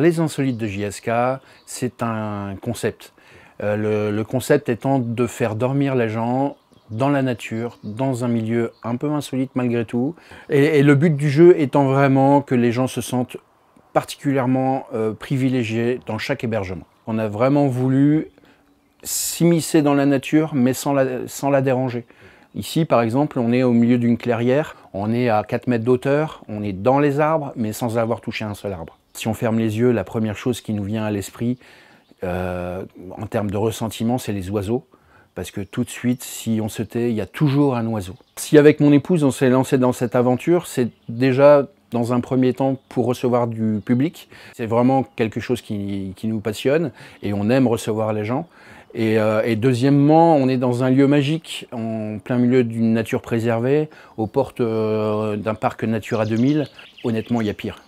Les insolites de JSK, c'est un concept. Euh, le, concept étant de faire dormir les gens dans la nature, dans un milieu un peu insolite malgré tout. Et, le but du jeu étant vraiment que les gens se sentent particulièrement euh, privilégiés dans chaque hébergement. On a vraiment voulu s'immiscer dans la nature mais sans la, sans la déranger. Ici, par exemple, on est au milieu d'une clairière, on est à 4 mètres d'auteur, on est dans les arbres, mais sans avoir touché un seul arbre si on ferme les yeux, la première chose qui nous vient à l'esprit euh, en termes de ressentiment, c'est les oiseaux. Parce que tout de suite, si on se tait, il y a toujours un oiseau. Si avec mon épouse, on s'est lancé dans cette aventure, c'est déjà dans un premier temps pour recevoir du public. C'est vraiment quelque chose qui, nous passionne et on aime recevoir les gens. Euh, et, deuxièmement, on est dans un lieu magique, en plein milieu d'une nature préservée, aux portes euh, d'un parc Natura 2000. Honnêtement, il y a pire.